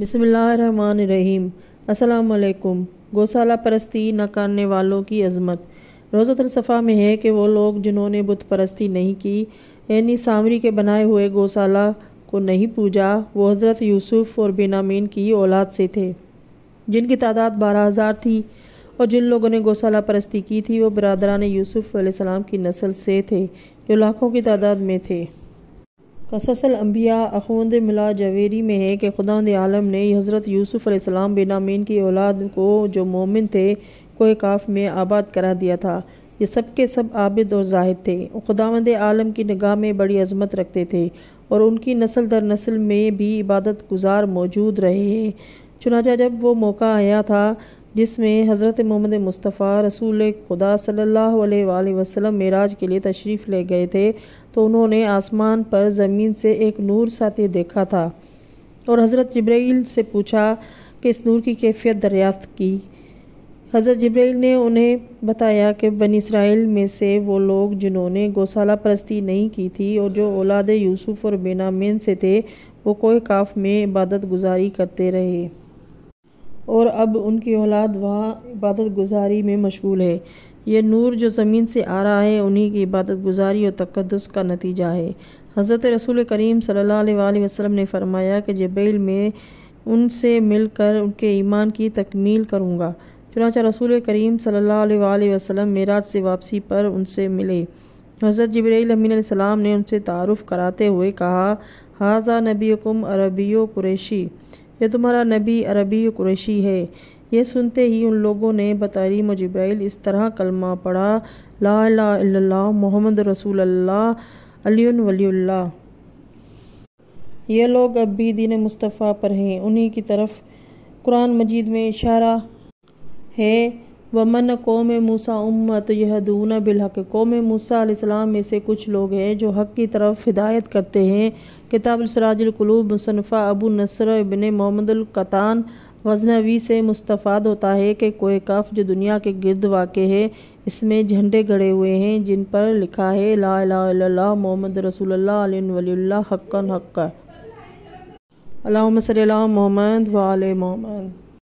बिसमीम असलकुम गौशाला परस्ती न करने वालों की अजमत रोज़तलसफ़ा में है कि वो लोग जिन्होंने बुत परस्ती नहीं की यानी सामरी के बनाए हुए गौशाला को नहीं पूजा वो हज़रत यूसुफ़ और बिनामीन की औलाद से थे जिनकी तादाद बारह हज़ार थी और जिन लोगों ने गौशाला परस्ती की थी वो बरदरान यूसुफ़ की नस्ल से थे जो लाखों की तादाद में थे कससल अम्बिया अखवंद मिला जवेरी में है कि खुदा आलम ने हज़रत यूसुफ़ अलैहिस्सलाम बेनामीन की औलाद को जो मोमिन थे कोई काफ में आबाद करा दिया था ये सब के सब आबद और जाहिद थे ख़ुदांद आलम की निगाह में बड़ी अजमत रखते थे और उनकी नस्ल दर नस्ल में भी इबादत गुजार मौजूद रहे हैं चुनाचा जब वो मौका आया था जिसमें हज़रत मोहम्मद मुस्तफ़ा रसूल खुदा सल्लल्लाहु अलैहि वसल्लम मेराज के लिए तशरीफ़ ले गए थे तो उन्होंने आसमान पर ज़मीन से एक नूर साथी देखा था और हज़रत जब्राइल से पूछा कि इस नूर की कैफियत दरियाफ्त की हज़रत जब्राइल ने उन्हें बताया कि बन इसराइल में से वो लोग जिन्होंने गौशाला परस्ती नहीं की थी और जो औलाद यूसुफ़ और बेनामीन से थे वो कोई काफ में इबादत गुजारी करते रहे और अब उनकी औलाद वहाँ इबादत गुजारी में मशगूल है यह नूर जो ज़मीन से आ रहा है उन्हीं की इबादत गुजारी और तकदस का नतीजा है हज़रत रसूल करीम सल्ला वसलम ने फरमाया कि जबैल में उनसे मिलकर उनके ईमान की तकमील करूँगा चुनाचा रसूल करीम सल्ला वसलम मेराज से वापसी पर उनसे मिले हज़रत जबरीसम ने उनसे तारफ़ कराते हुए कहा हाजा नबीकुम अरबियो कुरेशी यह तुम्हारा नबी अरबी कुरैशी है यह सुनते ही उन लोगों ने बतारी मुजब्राइल इस तरह कलमा पढ़ा ला ला मोहम्मद रसूल अल्लाह अलियन ये लोग अब भी दीन मुस्तफ़ा पर हैं उन्हीं की तरफ कुरान मजीद में इशारा है वमन कौम मूसा उम्मत यह दूना बिलहक कौम मूसा में से कुछ लोग हैं जो हक की तरफ हिदायत करते हैं किताब सराजलकलूब मुसनफ़ा अबू नसर इबन मोहम्मदान गजनवी से मुस्तफ़ाद होता है कि कोई कफ जो दुनिया के गिरद वाक़ है इसमें झंडे गड़े हुए हैं जिन पर लिखा है ला ला मोहम्मद रसूल हक्का हक्का अल्लाम सल मोहम्मद वाल मोहम्मद